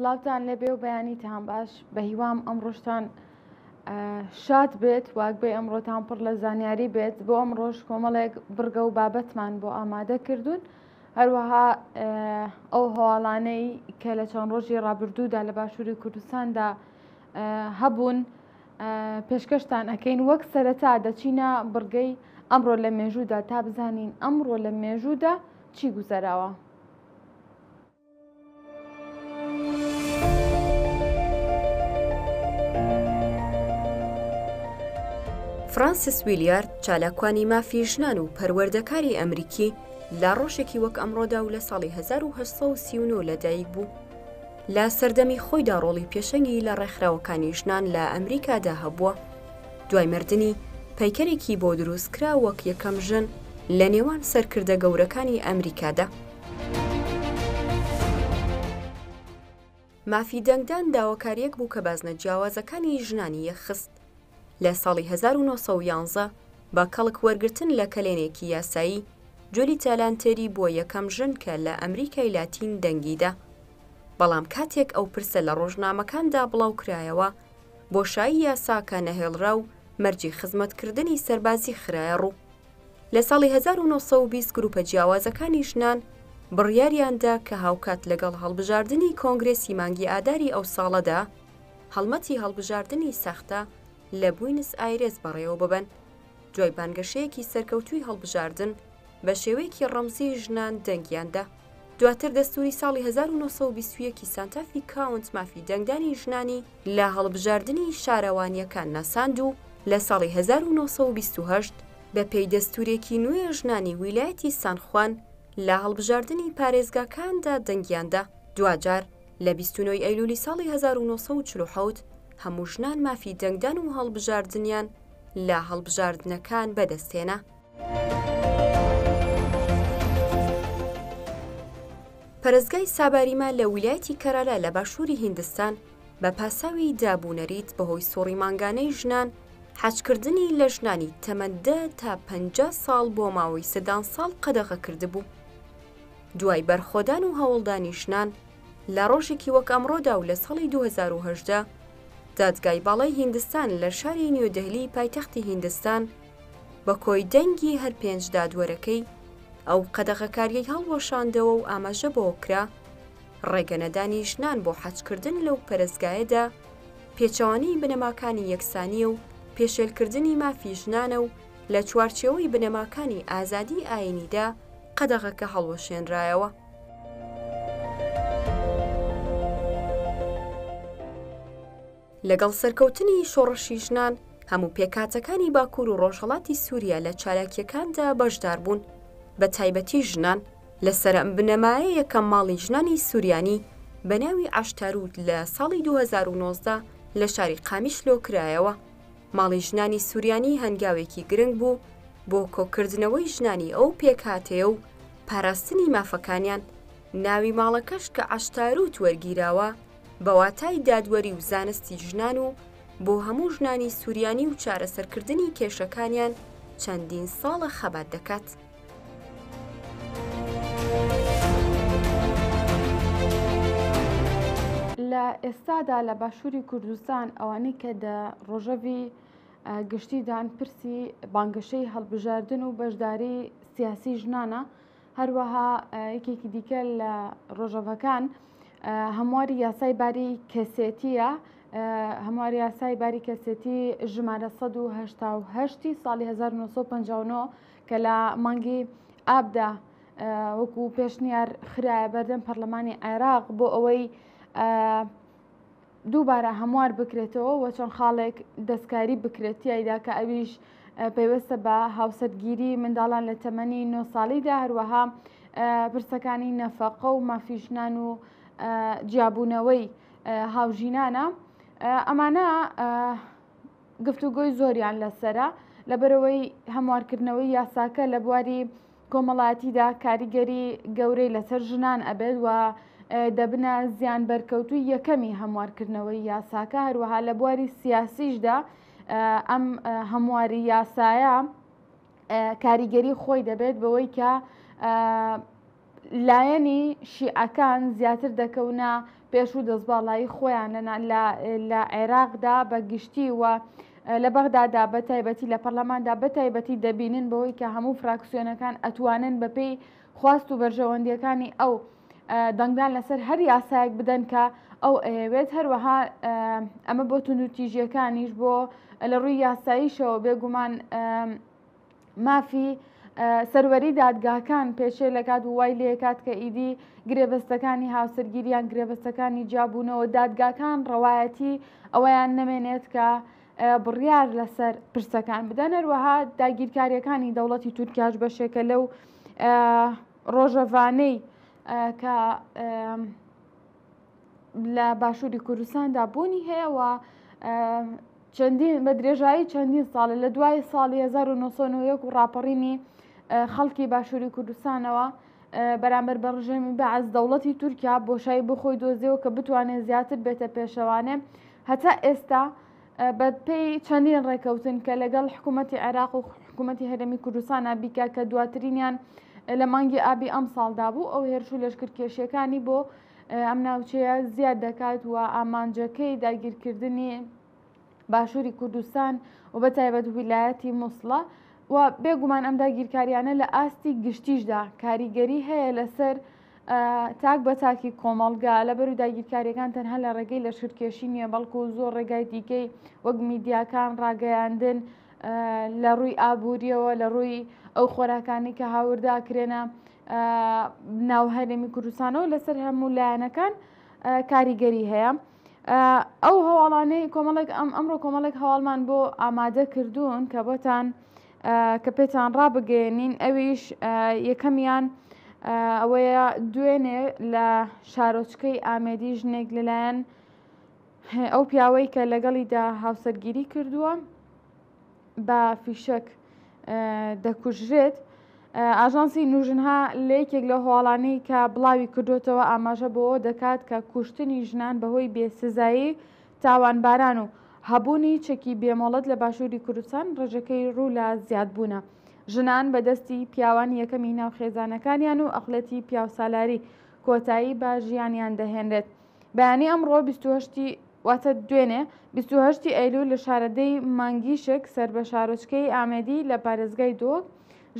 سلااوتان لەبێ و بەیانیتان باش بە هیوام ئەم ڕۆشتان شاد بێت واک بێ ئەمڕۆتان پڕ لە زانیاری بێت بۆ ئەم ڕۆژ کۆمەڵێک برگە و بابەتمان بۆ ئامادە کردوون هەروەها ئەو هەواڵانەی کە لە چەند ڕۆژی ڕابردوودا لە باشووری کوردستاندا هەبوون پێشکەشتان ئەەکەین وەک سەرەتا دەچینە بڕگەی ئەمڕۆ لە مێژوودا تا بزانین ئەمڕۆ لە مێژوودا چی گوزەراوە فرانسیس ویلیارد چالاکوانی مافی ژنان و پەروەردەکاری ئەمریکی لە ڕۆژێکی وەک ئەمڕۆدا و لە ساڵی 1939 لەدایک بوو لە سەردەمی خۆیدا ڕۆڵی پێشەنگی لە ڕێکخراوەکانی ژنان لە ئەمریکادا هەبووە دوای مردنی پەیکەرێکی بۆ دروستکرا وەک یەکەم ژن لە نێوان سەرکردە گەورەکانی ئەمریکادا مافی دەنگدان داواکاریەک بوو کە بازنە جیاوازەکانی ژنانی یەخست لە ساڵی 1911 بە کەڵک وەرگتن لە کلێنێکی یاسایی جۆلی تالانتێری بۆ یەکەم ژن کە لە ئەمریکای لاتین دەنگیدا. بەڵام کاتێک ئەو پرسە لە ڕۆژنامەکاندا بڵاوکرایەوە بۆشایی یاساکە نەهێڵرا و مەرجی خزمەتکردنی سەربازی خراە ڕوو. لە ساڵی 1920 گروپە جیاوازەکانی ژنان بڕیاریاندا کە هاوکات لەگەڵ هەڵبژاردننی کۆنگرێسی مانگی ئاداری ئەو ساڵەدا، هەڵمەتی هەڵبژاردننی سەختە لە بوینس ئایرێز بەڕێوە ببەن جوای بانگەشەیەکی سەرکەوتوی هەڵبژاردن بە شێوەیەکی ڕەمزی ژنان دەنگیاندا دواتر دەستوری ساڵی 1920 سانتافی کاونت مافی دەنگدانی ژنانی لە هەڵبژاردننی شارەوانیەکان ناساند و لە ساڵی 1920 بە پێی دەستورێکی نوێ ژنانی ویلایەتی سانخواان لە هەڵبژاردننی پارێزگاکاندا دەنگیاندا دوجار لە 29 ئەیلولی ساڵی 1940 هەموو ژنان مافی دەنگدان و هەڵبژاردنیان لە هەڵبژاردنەکان بەدەستێنە. پەرزگای ساباریما لە ویلایەتی کەرالە لە باشووری هیندستان بە پاساوی دابوونەریت بەهۆی سۆڕی مانگانەی ژنان حەچکردنی لە ژنانی تەمەدە تا 50 ساڵ بۆ ماوەی سەدان ساڵ قەدەغە کردبوو. دوای بەرخۆدان و هەوڵدانی ژنان لە ڕۆژێکی وەک ئەمڕۆدا و لە ساڵی 2010 دادگای باڵای هیندستان لە شاری نیودەهلی پایتەختی هیندستان بە کۆی دەنگی هەر پێنج دادوەرەکەی ئەو قەدەغەکاریەی هەڵوەشاندەوە و ئاماژە بۆکرا ڕێگەنەدانی ژنان بۆ حەچکردن لەو پەرزگایەدا پێچوانی بنەماکانی یەکسانی و پێشێلکردنی مافی ژنانە و لە چوارچەوەی بنەماکانی ئازادی ئاینیدا قەدەغەکە هەڵوەشێنرایەوە لەگەڵ سەرکەوتنی شۆڕەشیژنان هەموو پێکاتەکانی باکوور و ڕۆژهڵاتی سووریا لە چالاکیەکاندا بەشدار بوون بە تایبەتی ژنان لەسەر ئەم بنەمایە یەکەم ماڵی ژنانی سووریانی بە ناوی ئاشتاروت لە ساڵی 2019 لە شاری قامیشلۆ کرایەوە ماڵی ژنانی سووریانی هەنگاوێکی گرنگ بوو بۆ کۆکردنەوەی ژنانی ئەو پێکاتەیە و پاراستنی مافەکانیان ناوی ماڵەکەش کە ئاشتاروت وەرگیراوە بەواتای دادوەری و زانستی ژنان و بۆ هەموو ژنانی سووریانی و چارەسەرکردنی کێشەکانیان چەندین ساڵە خەبات دەکات. لە ئێستادا لە باشووری کوردستان ئەوانەی کە دە ڕۆژەوی گشتیدان پرسی بانگەشەی هەڵبژاردن و بەشداری سیاسی ژنانە هەروەها یەکێکی دیکە لە ڕۆژەوەکان، هەمواری یاسای باری کەسێتیە هەمواری یاسای باری کەسێتی ژمارە 1970 ساڵی 1950 کە لە مانگی ئابدا وەکو پێشنیار خراە بەردەم پەرلەمانی عێراق بۆ ئەوەی دووبارە هەموار بکرێتەوە وە چۆن خاڵێک دەستکاری بکرێتیایدا کە ئەویش پێوەستە بە هاوسەرگیری منداڵان لە تەمەنی نۆ ساڵیدا هەروەها پرسەکانی نەفەقە و مافیژنان و جیاببوونەوەی هاوژینانە ئەمانە گفتوگۆی زۆریان لەسرە لەبەرەوەی هەموارکردنەوەی یاساکە لە بواری کۆمەڵاتیدا کاریگەری گەورەی لەسەر ژنان ئەبێت و دەبنە زیان بەرکەوتوی یەکەمی هەموارکردنەوەی یاساکە هەروەها لە بواری سیاسیشدا ئەم هەمواری یاسایە کاریگەری خۆی دەبێت بەوەی کە لایەنی شیعەکان زیاتر دەکەونە پێش و دەستباڵایی خۆیانەنا لە عێراقدا بە گشتی وە لە بەغدادا بە تایبەتی لە پەرلەماندا بە تایبەتی دەبینن بەوەی کە هەموو فراکسیۆنەکان ئەتوانن بەپی خواست و بەرژەوەندیەکانی ئەو دەنگدان لەسەر هەر یاسایەک بدەن کە ئەو ئەوێت هەروەها ئەمە بۆ تونوتیژیەکانیش بۆ لە ڕووی یاساییشەوە بێگومان مافی سەروەری دادگاکان پێشێ لەکات و وای لێکات کە ئیدی گرێبەستەکانی هاوسەرگیریان گرێبەستەکانی جابوونەوە دادگاکان ڕەوایەتی ئەویان نەمێنێت کە بڕیار لەسەر پرسەکان بدەن هەروەها داگیرکاریەکانی دەوڵەتی تورکیاش بەشێکە لەو ڕۆژەوانەی کە لە باشووری کوردستاندا بوونی هەیەەوە چەندین بە درێژایی چەندین ساڵە لە دوای ساڵی 1990 و ڕاپەڕینی خەڵکی باشووری کوردستانەوە بەرامبەر بە ڕژێمی بەعز دەوڵەتی تورکیا بۆشایی بخۆی دۆزیەوە کە بتوانێت زیاتر بێتە پێشەوانێ هەتا ئێستا بە پێی چەندین ڕێکەوتن کە لەگەڵ حکوومەتتی عێراق و حکوومەتتی هەرمی کوردستانە بیکە کە دواترینیان لە مانگی ئابی ئەم ساڵدا بوو ئەو هێرشوو لەشکرکێشیەکانی بۆ ئەم ناوچەیە زیاد دەکات و ئامانجەکەی داگیرکردنی باشووری کوردستان و بە تایبەت ویلایەتی مسلڵە و بێگومان ئەم داگیرکاریانە لە ئاستی گشتیشدا کاریگەری هەیە لەسەر تاک بە تاکی کۆمەڵگا لەبەر و داگیرکاریەکان تەنها لە ڕێگەی لە شرکێشی نییە بەڵکو و زۆر ڕێگای دیکەی وەک میدیاکان ڕاگەیاندن لە ڕووی ئابوووریەوە لە ڕووی ئەو خۆراکانی کە هاورداکرێنە ناوهرێمی کوردستانەوە لەسەر هەموو لایەنەکان کاریگەری هەیە. ئەو هەواڵانەی کۆمەڵک ئەم ئەمڕۆ کۆمەڵک هەواڵمان بۆ ئامادە کردوون کە بۆتان کە پێتان ڕابگەێنین ئەویش یەکەمیان ئەوەیە دوێنێ لە شارۆچکەی ئامێدی ژنێک لەلایەن ئەو پیاوەی کە لەگەڵیدا هاوسەرگیری کردووە بە فیشک دەکوژرێت ئاژانسی نوژنها لەیەکێک لە هۆڵانەی کە بڵاوی کردوتەوە ئاماژە بۆەوە دەکات کە کوشتنی ژنان بەهۆی بێسزایی تاوانباران و هەبوونی چەکی بێمۆڵەت لە باشووری کوردستان ڕژەکەی ڕوو لە زیاد بوونە. ژنان بەدەستی پیاوان یەکەمی ناوخێزانەکانیان و ئەخلەتی پیاوسالاری کۆتایی با ژیانیان دەهێنرێت. بەیانی ئەمڕۆ 28 واتە دوێنێ 28 ئەیلو لە شارەدەی مانگیشک سەر بە شارۆچکەی ئامێدی لە پارێزگای دۆک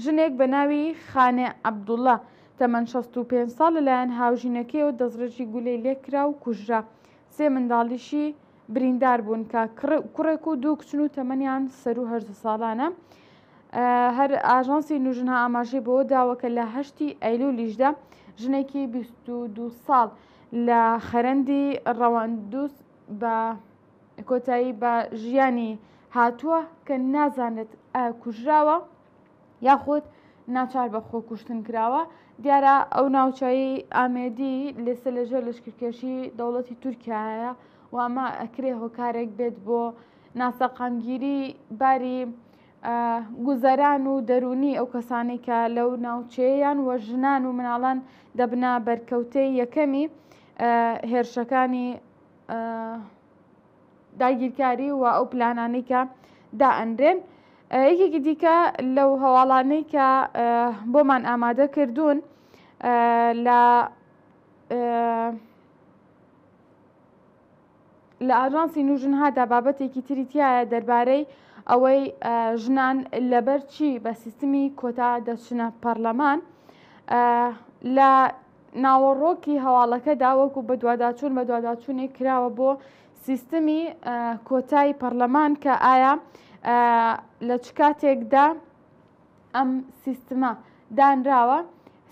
ژنێک بە ناوی خانێ عەبدوڵە تەمەەن 65 ساڵ لەلایەن هاوژینەکەی و دەزڕێکی گولەی لێکرا و کوژرا سێ منداڵیشی بریندار بوون کە کوڕێک و دوو کچن و تەمەنیان سەر و هەرزە ساڵانە هەر ئاژانسی نوژنها ئاماژەی بۆ داوەکە لە هەشتی ئەیلولیشدا ژنێکی دو ساڵ لە خەرەندی ڕەوەندوس بە کۆتایی بە ژیانی هاتووە کە نازانێت کوژراوە یاخود ناچار بە خۆکوشتن کراوە دیارە ئەو ناوچایی ئامێدی لێسە لەژێر لەشکرکێشی دەوڵەتی تورکایە و ئەمە ئەکرێ هۆکارێک بێت بۆ ناسەقامگیری باری گوزەران و دەرونی ئەو کەسانی کە لەو ناوچەیەیان وە ژنان و مناڵان دەبنا بەرکەوتەی یەکەمی هێرشەکانی داگیرکاری و ئەو پلانانەی کە دا ئەندرێن یەکێکی دیکە لەو هەواڵانەی کە بۆمان ئامادە کردوون لە لە ئاژانسی نوژن هادا بابەتێکی تریتیایە دەربارەی ئەوەی ژنان لەبەر چی بە سیستمی کۆتا دەچنە پەرلەمان لە ناوەڕۆکی هەواڵەکە داوەکو بە دوواداچوون بە دوواداچوونی کراوە بۆ سیستمی کۆتایی پەرلەمان کە ئایا لە چ کاتێکدا ئەم سیستمە دانراوە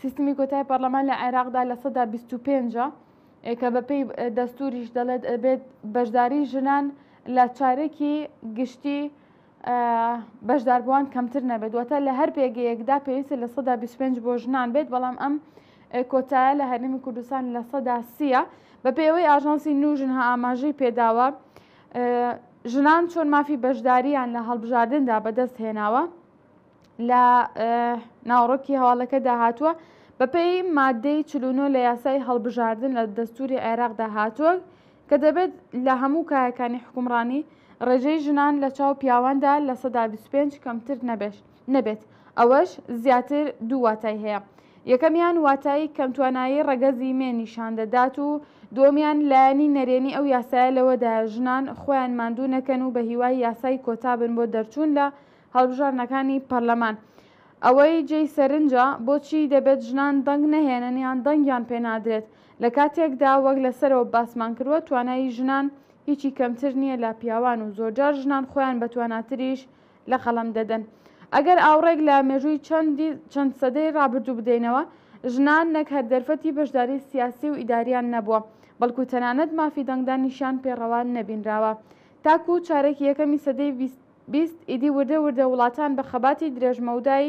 سیستمی کۆتای پەرلەمان لە عێراقدا لە سەدا 25 کە بە پێی دەستوریش دەڵێت بێت بەشداری ژنان لە چارێکی گشتی بەشداربووان کەمتر نەبێت وتە لە هەر پێگەیەکدا پێویستی لە سەدا 25 بۆ ژنان بێت بەڵام ئەم کۆتایە لە هەرمی کوردستان لە سەدا سیە بە پێوەی ئاژانسی نوژنها ئاماژەی پێداوە ژنان چۆن مافی بەشداریان لە هەڵبژاردندا بەدەست هێناوە لە ناوڕۆکی هەواڵەکە داهاتوە بەپێی مادەی چلونۆ لە یاسای هەڵبژاردن لە دەستوری عێراقدا هاتووە کە دەبێت لە هەموو کایەکانی حکومڕانی ڕێژەی ژنان لە چاو پیاواندا لە سەدا 25 کەمتر نەبێت ئەوەش زیاتر دوو واتای هەیە. یەکەمیان واتایی کەمتوانایی ڕەگەزی مێ نیشان دەدات و دۆمیان لایانی نەرێنی ئەو یاسایە لەوەدا ژنان خۆیان ماندوو نەکەن و بە هیوای یاسای کۆتابن بۆ دەرچوون لە هەڵبژارنەکانی پەرلەمان. ئەوەی جێی سەرنجە بۆچی دەبێت ژنان دەنگ نەهێنن یان دەنگیان پێنادرێت لە کاتێکدا وەک لەسەرەوە باسمان کردووە توانایی ژنان هیچی کەمتر نییە لە پیاوان و زۆرجار ژنان خۆیان بە تواناتریش لە خەڵم دەدەن. ئەگەر ئاوڕێک لە مێژووی چەندی چەند سەدەی رابرردوو بدەینەوە ژنان نەک هەر دەرفەتی بەشداری سیاسی و ئیداریان نەبووە بەڵکو تەنانەت مافی دەنگدانیشان پێڕەوان نەبینراوە تاکو و چارێک یەکەمی سەدەی بیست ئیدی وردە وردە وڵاتان بە خەباتی درێژمەودای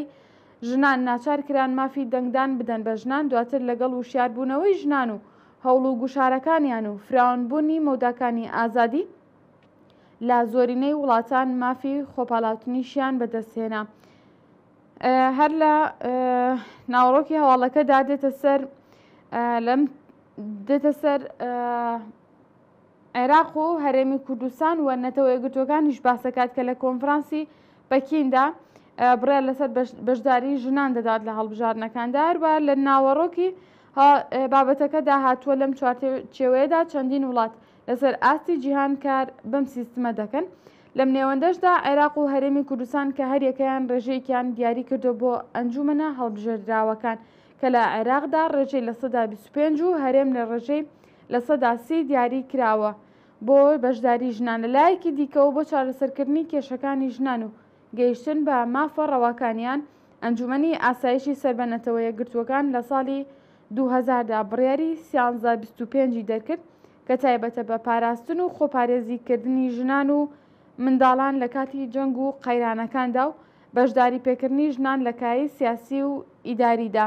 ژنان ناچار کران مافی دەنگدان بدەن بە ژنان دواتر لەگەڵ وشار بوونەوەی ژنان و هەوڵ و گوشارەکانیان و فراونبوونی مەوداکانی ئازادی لا زۆرینەی وڵاتان مافی خۆپاڵاتنیشیان بەدەستهێنا. هەر لە ناوڕۆکی هەواڵەکەدا دێتە سەر لەم دێتە سەر عێراق و هەرێمی کوردستان و نەتەوە یەکگرتوەکانیش باسەکات کە لە کۆنفرانسی بەکیندا بڕێ لەسەر بەشداری ژنان دەدات لە هەڵبژارنەکاندا هەروە لە ناوەڕۆکی بابەتەکە داهاتووە لەم چێوەیەدا چەندین وڵات لەسەر ئاستی جیهان کار بەم سیستمە دەکەن لەم نێوەندەشدا عێراق و هەرێمی کوردستان کە هەریەکەیان ڕێژەیەکیان دیاری کردو بۆ ئەنجومەنە هەڵبژێردراوەکان کە لە عێراقدا ڕێژەی لە سەدا 25 و هەرێم لە ڕێژەی لە سەدا سی دیاری کراوە بۆ بەشداری ژنان لە لایەکی دیکەەوە بۆ چارەسەرکردنی کێشەکانی ژنان و گەیشتن بە مافە ڕەواکانیان ئەنجومی ئاسایشی سربەنەتەوە یەکگرتوەکان لە ساڵی 2010دا بڕیاری سیانزە 25 دەرکرد کە تایبەتە بە پاراستن و خۆپارێزیکردنی ژنان و منداڵان لە کاتی جەنگ و قەیرانەکاندا و بەشداری پێکردنی ژنان لەکایی سیاسی و ئیداریدا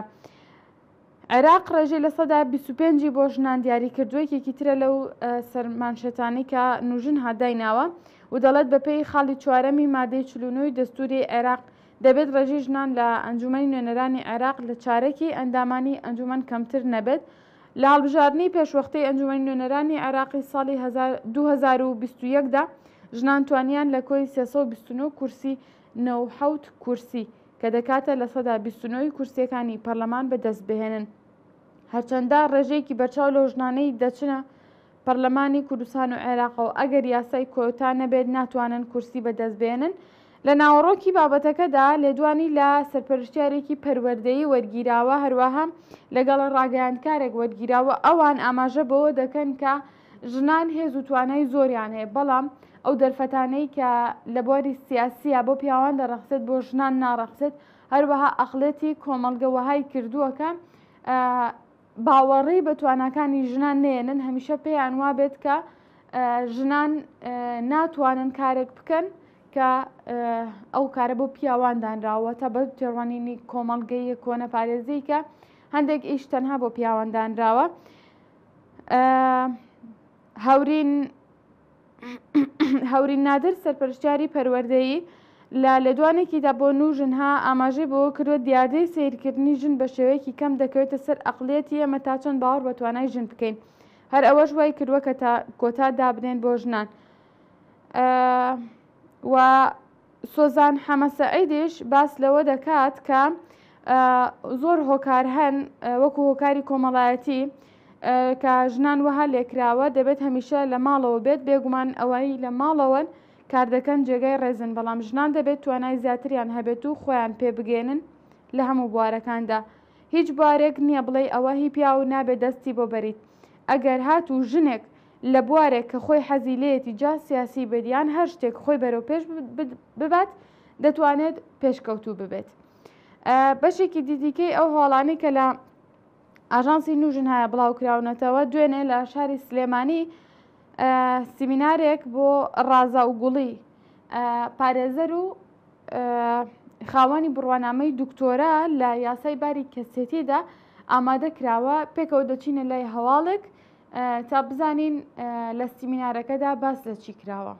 عێراق ڕێژەی لە سەدا 25 بۆ ژنان دیاری کردووەکێکی ترە لەو سەرمانشتانی کە نوژن هادایناوە و دەڵێت بەپی خاڵی چوارەمی مادەی چلونەوەی دەستوری عێراق دەبێت ڕێژی ژنان لە ئەنجومی نوێنەرانی عێراق لە چارەکی ئەندامانی ئەنجومەن کەمتر نەبێت لە هەڵبژاردننی پێشوەختەی ئەنجومی نوێنەرانی عراقی ساڵی 2021دا ژنان توانیان لە کۆی 329 کورسی 9 کورسی کە دەکاتە لە سەدا 29 کورسیەکانی پەرلەمان بەدەست بهێنن. هەرچەندە ڕێژێکی بەچاو لۆژنانەی دەچنە پەرلەمانی کوردستان و عێراقەوە ئەگەر یاسای کۆتا نەبێت ناتوانن کورسی بەدەستبێنن لە ناوەڕۆکی بابەتەکەدا لێدوانی لە سەرپەرشتارێکی پەروەردەیی وەرگیراوە هەروەها لەگەڵ ڕاگەاندکارێک وەرگیراوە ئەوان ئاماژە بەوە دەکەن کە ژنان هێز و توانای زۆریان هەیە بەڵام ئەو دەرفەتانەی کە لە بۆری سیاسیە بۆ پیاوان دەڕەخسێت بۆ ژنان ناڕەخسێت هەروەها ئەخلێتی کۆمەلگەوەهای کردووەکە باوەڕی بە توانەکانی ژنان نێنن هەمیشە پێیان وا بێت کە ژنان ناتوانن کارێک بکەن کە ئەو کارە بۆ پیاواندانراوەتە بە تێڕوانینی کۆمەڵگەی کۆنە پارێزی کە هەندێک ئیش تەنها بۆ پیاوەندانراوە هەورین هەورین نادر سەرپەرشتیاری پەروەردەیی لە لێدوانێکیدا بۆ نوژنها ئاماژەی بۆ کردوە دیاردەی سیرکردنی ژن بە شێوەیەکی کەم دەکەوێتە سەر ئەقلێتی ئەمە تا چۆن باوەڕ بە توانای ژن بکەین هەر ئەوەش وای کردووە کە تا کۆتا دابنێن بۆ ژنان و سۆزان حەمەسە ئەیدش باس لەوە دەکات کە زۆر هۆکار هەن وەکو هۆکاری کۆمەڵایەتی کە ژنان وەها لێکراوە دەبێت هەمیشە لە ماڵەوە بێت بێگومان ئەوەی لە ماڵەوەن کار دەکەن جێگای ڕێزن بەڵام ژنان دەبێت توانای زیاتریان هەبێت و خۆیان پێبگێنن لە هەموو بوارەکاندا هیچ بوارێک نییە بڵێ ئەوە هی پیا و نابێت دەستی بۆ بەریت ئەگەر هات و ژنێک لە بوارێک کە خۆی حەزیلەتی جا سیاسی بدیان هەر شتێک خۆی بەرەو پێش ببات دەتوانێت پێشکەوتوو ببێت بەشێکی دیدیکەی ئەو هۆڵانی کە لە ئاژانسی نوژن هاە بڵاوکراونەتەوە دوێنێ لە شاری سلێمانی سیمینارێک بۆ ڕازا و گوڵی پارێزەر و خاوەنی بڕوانامەی دکتۆرە لە یاسای باری کەسێتیدا ئامادە کراوە پێکەوە دەچینە لای هەواڵێک تا بزانین لە سیمینارەکەدا باس لە چی کراوە.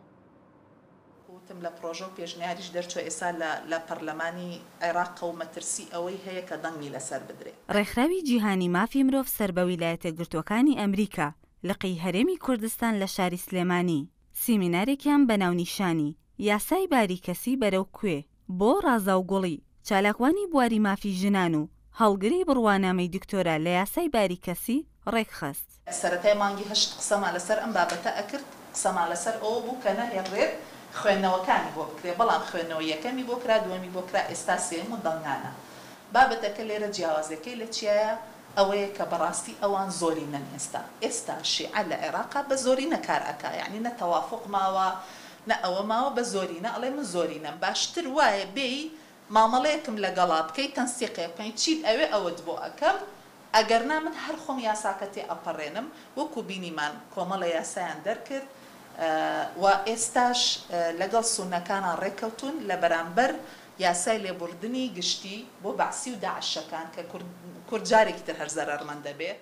وتم لە پرۆژە و پێشنیاریش دەرچوە ئێسا لە پەرلەمانی عێراق و مەترسی ئەوەی هەیە کە دەنگی لەسەر بدرێت. ڕێکخراوی جیهانی مافی مرۆڤ سەر بە ویلایەتە گرتوەکانی ئەمریکا لقی هەرێمی کوردستان لە شاری سلێمانی سیمینارێکیان بەناونیشانی یاسای باریکەسی بەرەو کوێ بۆ ڕازا و گوڵی چالاکوانی بواری مافی ژنان و هەڵگری بڕوانامەی دکتۆرا لە یاسای باریکەسی ڕێکخست سەتای مانگی هەشت قسەما لەسەر ئەم بابەتە ئەکرد قسەما لەسەر ئەو بوو کە نەهێڕێت خوێندنەوەکانی بۆ بکرێ بەڵام خوێندنەوە یەکەمی بۆ کرا دووەمی بۆ کرا ئێستا سێم و دەنگانە بابەتەکە لێرە جیاوازەکەی لە چیایە ئەوەیە کە بەڕاستی ئەوان زۆری نەن ئێستا ئێستا شیعە لە عێراقا بە زۆری نەکارەکە یعنی نە تەوافق ماوە نە ئەوە ماوە بە زۆرینە ئەڵێ من زۆرینە باشتر وایە بێی مامەڵەیەکم لەگەڵا بکەی تەنسیقێ بکەین چیت ئەوێ ئەوت بۆ ئەەکەم ئەگەرنا من هەر خۆم یاساکەتی ئەپەڕێنم وەکو بینیمان کۆمەڵە یاسایان دەرکرد و ئێستاش لەگەڵ سونەکانە ڕێککەوتون لە بەرامبەر یاسای لێبوردنی گشتی بۆ باسی و داعشەکان کە کورجارێکی تر هەرزەر ئەرمەند دەبێت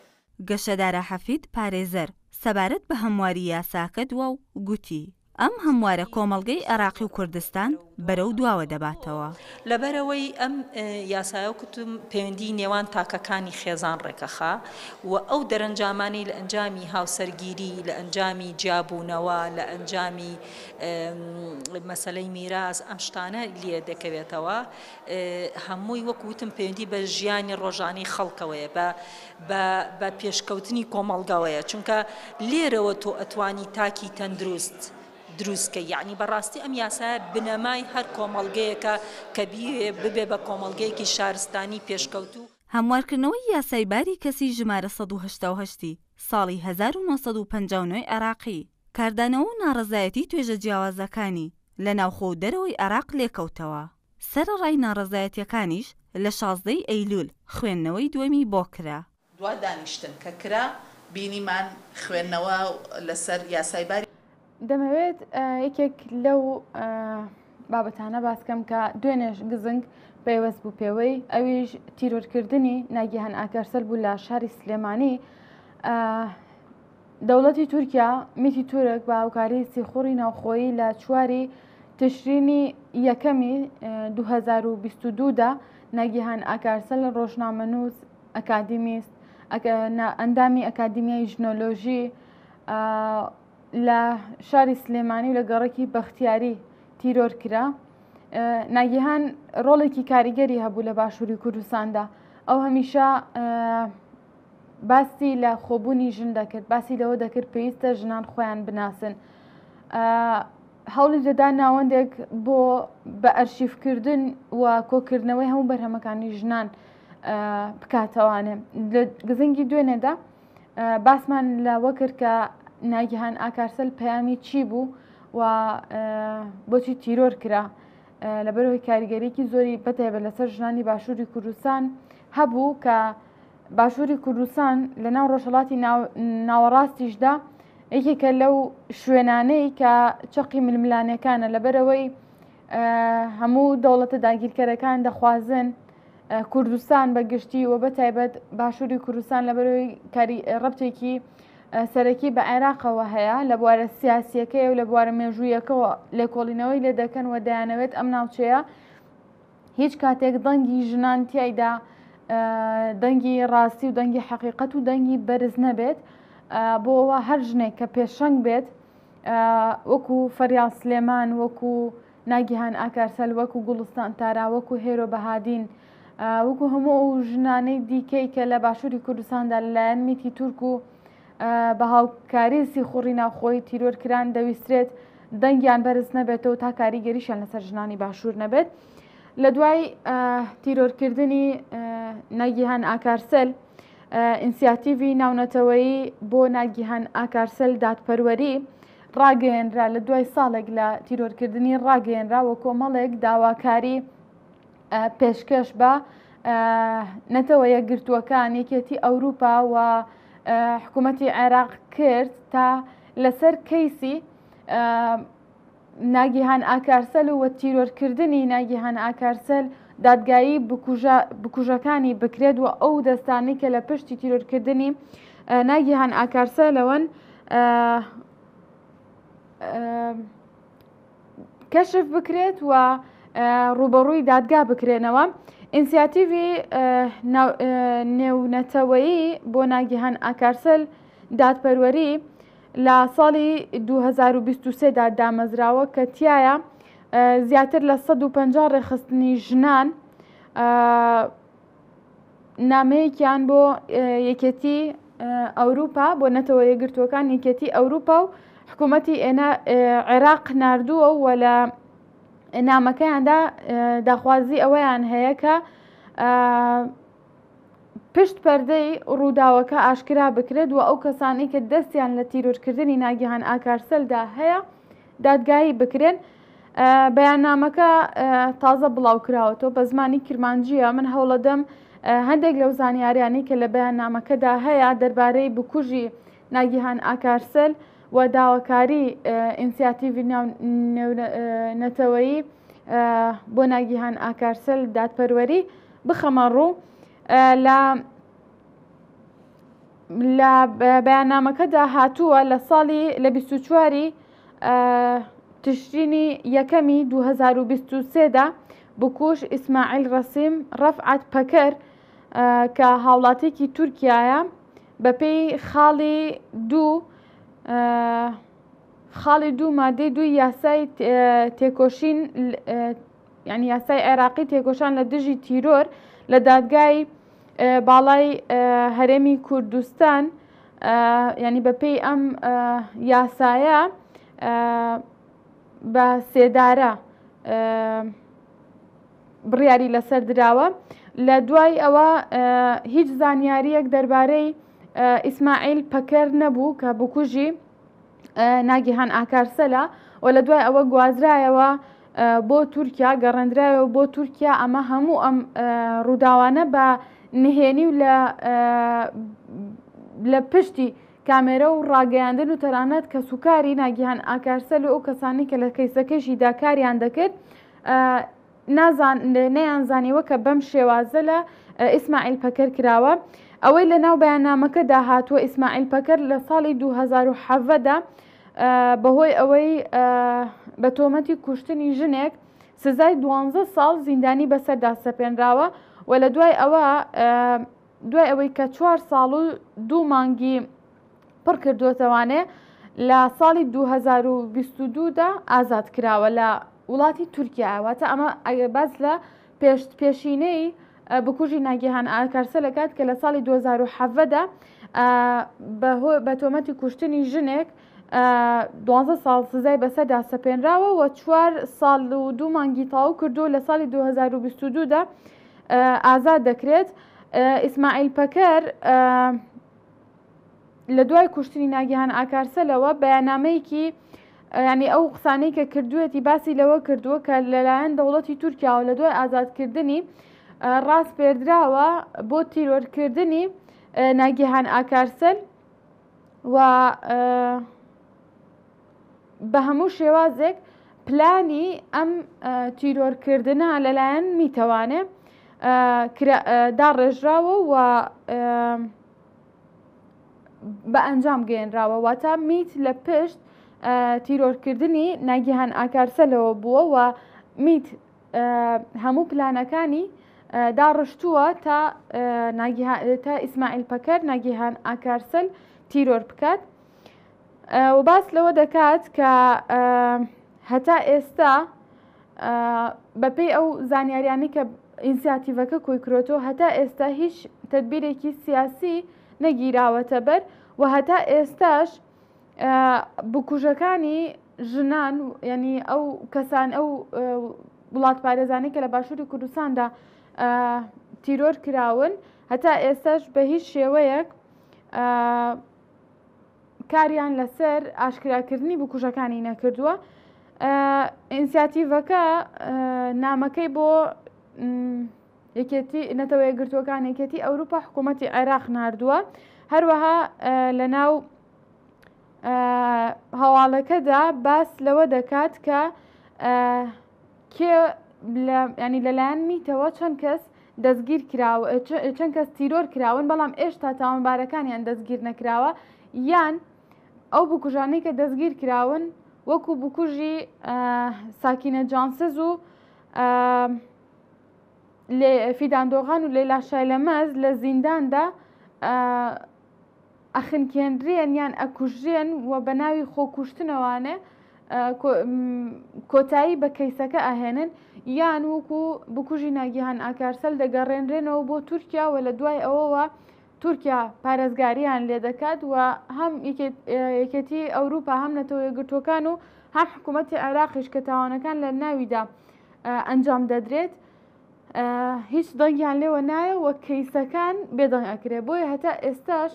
گەشەدارە حەفید پارێزەر سەبارەت بە هەمواری یاساکە دووە و گوتی ئەم هەموارە کۆمەلگەی عراقی و کوردستان بەرەو دواوە دەباتەوە لەبەرەوەی ئەم یاسایە کوتم پەیوەندی نێوان تاکەکانی خێزان ڕێکەخا و ئەو دەرەنجامانی لە ئەنجامی هاوسەرگیری لە ئەنجامی جیابوونەوە لە ئەنجامی مەسلەی میراز ئەم شتانە لێ دەکەوێتەوە هەمووی وەکوتم پەیوەندی بە ژیانی ڕۆژانی خەڵکەوەیە بە پێشکەوتنی کۆمەلگاوەیە چونکە لێرەوە تۆ ئەتوانی تاکی تەندروست دروستکە یعنی بەڕاستی ئەم یاسا بنەمای هەر کۆمەڵگەیەکە کە ببێ بە کۆمەڵگەیەکی شارستانی پێشکەوتو هەموارکردنەوەی یاسایباری کەسی ژمارە 1970 ساڵی 1950 عراقی کاردانەوە و ناڕزایەتی توێژە جیاوازەکانی لە ناوخۆ دەرەوەی عراق لێکەوتەوە سەر ڕای ناڕزایەتەکانیش لە 16 ئەیلول خوێندنەوەی دوێمی بۆ کرا دوا دانیشتن کە کرا بینیمان خوێندنەوە لەسەر یاسایباری دەمەوێت یەکێک لەو بابەتانە باسکەم کە دوێنێش گزنگ پێوەست بوو پێوەی ئەویش تیرۆرکردنی ناگیهان ئاکەرسەر بوو لە شاری سلێمانی دەوڵەتی تورکیا میتی تورک بە هاوکاری سیخوڕی ناوخۆیی لە چواری تشرینی یەکەمی 2022دا ناگیهان ئاکارسە لە ڕۆژنامەنووس ئەکادیمیست ئەندامی ئەکادمیای ژنۆلۆژی لە شاری سلێمانی و لە گەڕێکی بەختیاری تیرۆر کرا ناگیهان ڕۆڵێکی کاریگەری هەبوو لە باشووری کوردستاندا ئەو هەمیشە باسی لە خۆبوونی ژن دەکرد باسی لەوە دەکرد پێویستە ژنان خۆیان بناسن هەوڵی دەدا ناوەندێک بۆ بە ئەرشیفکردن و کۆکردنەوەی هەموو بەرهەمەکانی ژنان بکاتەوانێ گزنگی دوێنێدا باسمان لەوە کرد کە ناگیهان ئاکارسەل پەیامی چی بوو و بۆچی تیرۆر کرا لەبەرەوەی کاریگەریەکی زۆری بەتێبە لەسەر ژنانی باشووری کوردستان هەبوو کە باشووری کوردستان لە ناو ڕۆژهڵاتی ناوەڕاستیشدا یەکێکە لەو شوێنانەی کە چقی ململانەکانە لەبەرەوەی هەموو دەوڵەتە داگیرکەرەکان دەخوازن کوردستان بەگشتی و بە تایبەت باشووری کوردستان لەبەرەوەی ڕپتێکی سەرەکی بە عێراقەوە هەیە لە بوارە سیاسیەکەی و لە بوارە مێژوویەکەەوە لێکۆڵینەوەی لێ دەکەن و دەیانەوێت ئەم ناوچەیە هیچ کاتێک دەنگی ژنان تایدا دەنگی ڕاستی و دەنگی حەقیقەت و دەنگی بەرز نەبێت بۆەوە هەر ژنێک کە پێشەنگ بێت وەکو فەریال سلێمان وەکو ناگیهان ئاکارسەل وەکو گوڵستان تارا وەکو هێرۆ بەهادین وەکو هەموو ئەو ژنانەی دیکەی کە لە باشووری کوردستاندا لەلایەن میتی تورک و بە هاوکاریسی خوڕی ناوخۆی تیرۆرکران دەویسترێت دەنگیان بەرز نەبێتەوە تا کاریگەریشان لەسەر ژنانی باشوور نەبێت لە دوای تیرۆرکردنی ناگیهان ئاکارسەل ئینسیاتیوی ناونەتەوەی بۆ ناگیهان ئاکارسەل دادپەروەری ڕاگەێنرا لە دوای ساڵێک لە تیرۆرکردنی ڕاگەێنرا وە کۆمەڵێک داواکاری پێشکەش بە نەتەوە یەکگرتوەکان یەکێتی ئەوروپا و حکوومەتتی عێراق کرد تا لەسەر کەیسی ناگیهان ئاکارسەل و وە تیرۆرکردنی ناگیهان ئاکارسەل دادگایی بکوژەکانی بکرێت و ئەو دەستانی کە لە پشتی تیرۆرکردنی ناگیهان ئاکارسە لەوەن کەشف بکرێت و ڕوبەڕووی دادگا بکرێنەوە. ئینسیاتیوی نێونەتەوەیی بۆ ناگیهان ئاکارسل دادپەروەری لە ساڵی 2023دا دامەزراوە کە تایە زیاتر لە 150 ڕێخستنی ژنان نامەیەکیان بۆ یەکەتی ئەوروپا بۆ نەتەوە یەگرتوەکان یەکەتی ئەوروپا و حکوومەتی ئێنە عێراق نردووە و لە نامەکەیاندا داخوازی ئەوەیان هەیە کە پشت پەردەی ڕووداوەکە ئاشکرا بکرێت و ئەو کەسانی کە دەستیان لە تیرۆرکردنی ناگیهان ئاکارسەلدا هەیە دادگایی بکرێن بەیانامەکە تازە بڵاوکراوەتەوە بە زمانی کرمانجیە من هەوڵەدەم هەندێک لەو زانیاریانی کە لە بەیانامەکەدا هەیە دەربارەی بکوژی ناگیهان ئاکارسەل و داواکاری ئینسیاتیوی نەتەوەیی بۆ ناگیهان ئاکارسەل دادپەروەری بخەمە ڕوو لە لە بەیانامەکەدا هاتووە لە ساڵی لە بیواری تشرینی یەکەمی 2023دا بکوش ئیسماعیل ڕسیم ڕەفعات پەکەر کە هاوڵاتێکی تورکایە بە پێی خاڵی دوو خاڵی دوو مادەی دوی یاسای تێکۆشین ینی یاسای عێراقی تێکۆشان لە دژی تیرۆر لە دادگای باڵای هەرێمی کوردستان ینی بەپێی ئەم یاسایە بە سێدارە بڕیاری لەسەر درراوە لە دوای ئەوە هیچ زانیاریەک دەربارەی ئیسماعیل پەکەر نەبوو کە بکوژی ناگیهان ئاکارسەلا و لە دوای ئەوە گوازرایەوە بۆ تورکیا گەڕندرایەوە بۆ تورکیا ئەمە هەموو ئەم ڕووداوانە بە نهێنی و لە لە پشتی کامێرە و ڕاگەیاندن و تەرانەت کە سوکاری ناگیان ئاکارسەل و ئەو کەسانی کە لە کەیسەکەشی داکاریان دەکرد نەیانزانیوە کە بەم شێوازە لە ئیسماعیل پەکەر کراوە ئەوەی لە ناو بەیانامەکەدا هاتووە ئیسماعیل پەکەر لە ساڵی 2010دا بەهۆی ئەوەی بە تۆمەتی کوشتنی ژنێک سزای 12 ساڵ زیندانی بەسەردا سەپێنراوە و لە دوای ئەوە دوای ئەوەی کە چوار ساڵ و دوو مانگی پڕ کردوتەوانێ لە ساڵی 2022دا ئازاد کراوە لە وڵاتی تورکیاواتە ئەمە ئەگەر باز لە پێشت پێشینەی بکوژی ناگیهان ئاکارسە لەکات کە لە ساڵی 2017دا بە تۆمەتی کوشتنی ژنێک دو ساڵ سزای بەسەدا سەپێنراوە و چوار ساڵ و دوو مانگی تاو کردو لە ساڵی 2022دا ئازاد دەکرێت ئیسماعیل پەکەر لە دوای کوشتنی ناگیهان ئاکارسەلەوە بەیانامەیەکی ینی ئەو قسانەی کە کردوەتی باسی لەوە کردووە کە لەلایەن دەوڵەتی تورکیا و لە دوای ئازادکردنی ڕاست پێدراوە بۆ تیرۆرکردنی ناگیهان ئاکارسن و بە هەموو شێوازێک پلانی ئەم تیرۆرکردنە لەلایەن میتوانێ داڕێژراوە و بە ئەنجام گەێنراوە واتە میت لە پشت تیرۆرکردنی ناگیهان ئاکارسەلەوە بووە و میت هەموو پلانەکانی داڕشتووە تا تا ئیسماعیل پەکەر ناگیهان ئاکارسل تیرۆر بکات و باس لەوە دەکات کە هەتا ئێستا بەپی ئەو زانیاریانی کە ئینسیاتیڤەکە کویکرۆتەوە هەتا ئێستا هیچ تدبیرێکی سیاسی نەگیراوەتە بەر و هەتا ئێستاش بکوژەکانی ژنان ینی ئەو کەسان ئەو وڵات پارێزانی کە لە باشووری کوردستاندا تیرۆر کراون هەتا ئێستاش بە هیچ شێوەیەک کاریان لەسەر ئاشکراکردنی بکوژەکانی نەکردووە ئینسیاتیڤەکە نامەکەی بۆ یەکێتی نەتەوە یەگرتوەکان یەکێتی ئەوروپا حکوومەتی عێراق نردووە هەروەها لە ناو هەواڵەکەدا باس لەوە دەکات کە کێ ینی لەلایەن میتەوە چەند کەس دەستگیر کراوە چەند کەس تیرۆر کراون بەڵام ئێشتا تاوانبارەکانیان دەستگیر نەکراوە یان ئەو بکوژانەی کە دەستگیر کراون وەکو بکوژی ساکینە جانسز و فیداندۆغان و لەلا شایلەمەز لە زینداندا ئەخنکێنریان یان ئەکوژێن و بە ناوی خۆکوشتنەوانێ کۆتایی بە کەیسەکە ئاهێنن یان وکو بکوژی ناگیهان ئاکارسەل دەگەڕێنرێنەوە بۆ تورکیا و لە دوای ئەوەوە تورکیا پارێزگاریان لێ دەکات و هەم یەکەتی ئەوروپا هەم نەتەوە یەگرتوەکان و هەم حکوومەتی عراقیش کە تاوانەکان لە ناویدا ئەنجام دەدرێت هیچ دەنگیان لێوە نایە وە کەیسەکان بێدەنگ ئەکرێ بۆیە هەتا ئێستاش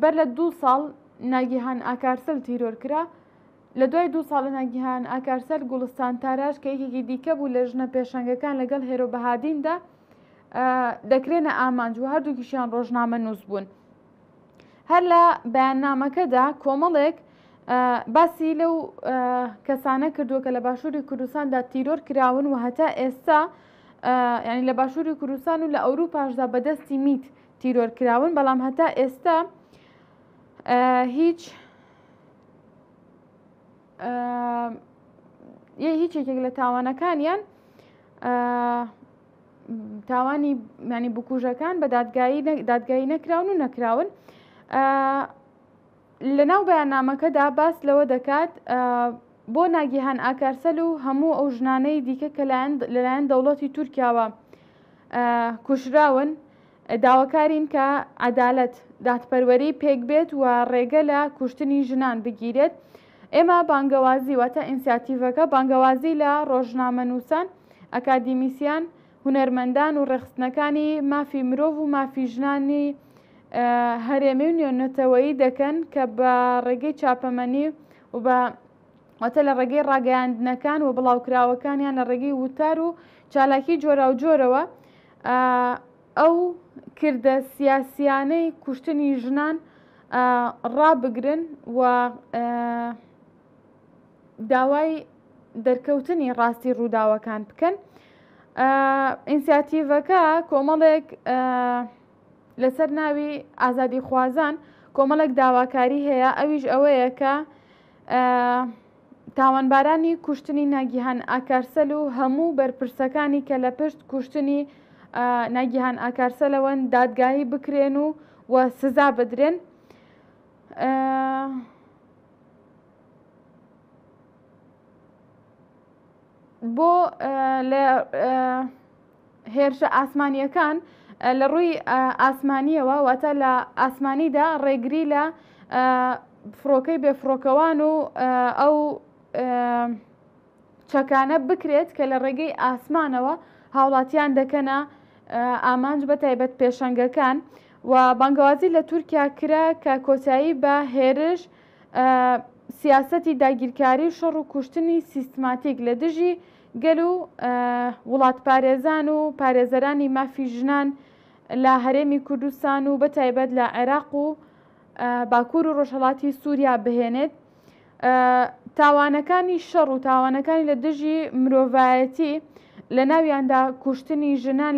بەر لە دوو ساڵ ناگیهان ئاکارسەل تیرۆر کرا لە دوای دوو ساڵە نەگیهان ئاکارسەر گوڵستان تاراش کە یەکێکی دیکە بوو لە ژنە پێشنگەکان لەگەڵ هێرۆبەهادیندا دەکرێنە ئامانج و هەردووکیشیان ڕۆژنامە نووس بوون. هەر لە بەیاننامەکەدا کۆمەڵێک باسی لەو کەسانە کردووە کە لە باشووری کوردستاندا تیرۆر کراون و هەتا ئێستا ینی لە باشووری کوردستان و لە ئەوروپاشدا بەدەستی میت تیرۆر کراون بەڵام هەتا ئێستا هیچ یە هیچێکێک لە تاوانەکانیان تاوانی معنی بکوژەکان بە دادگایی نەکراون و نەکراون لە ناو بەیانامەکەدا باس لەوە دەکات بۆ ناگیهان ئاکارسەل و هەموو ئەو ژنانەی دیکە کە لەلایەن دەوڵەتی تورکیاوە کوشراون داواکارین کە عدالت دادپەروەری پێک بێت و ڕێگە لە کوشتنی ژنان بگیرێت. ئێمە بانگەوازی واتە ئینسیاتیڤەکە بانگەوازی لە ڕۆژنامە نووسان ئەکادیمیسیان هوەرمەندان و ڕخستنەکانی مافی مرۆڤ و مافی ژنانی هەرێمی و نوێنەتەوەی دەکەن کە بە ڕێگەی چاپەمەنی و بە وتە لە ڕێگەی ڕاگەیاندنەکان و بڵاوکراوەکانیان لە ڕێگەی وتار و چالاکی جۆرا و جۆرەوە ئەو کردە سیاسیانەی کوشتنی ژنان ڕابگرن و داوای دەرکەوتنی ڕاستی ڕووداوەکان بکەن ئینسیاتیڤەکە کۆمەڵێک لەسەر ناوی ئازادی خوازان کۆمەڵک داواکاری هەیە ئەویش ئەوەیە کە تاوانبارانی کوشتنی ناگیهان ئاکارسەل و هەموو بەرپرسەکانی کە لە پشت کوشتنی ناگیهان ئاکارسەلەوەن دادگاهی بکرێن و وە سزا بدرێن. بۆ لە هێرشە ئاسمانیەکان لە ڕووی ئاسمانیەوە واتە لە ئاسمانیدا ڕێگری لە فرۆکەی بێفرۆکەوان و ئەو چەکانە بکرێت کە لە ڕێگەی ئاسمانەوە هاوڵاتیان دەکەنە ئامانج بە تایبەت پێشەنگەکان و بانگوازی لە تورکیا کرا کە کۆتایی بە هێرش سیاسەتی داگیرکاری شەڕ و کوشتنی سیستماتیک لە دژی گەل و وڵات پارێزان و پارێزەرانی مافی ژنان لە هەرێمی کوردستان و بەتایبەت لە عێراق و باکوور و ڕۆژهڵاتی سووریا بهێنێت تاوانەکانی شەڕ و تاوانەکانی لە دژی مرۆڤایەتی لە ناویاندا کوشتنی ژنان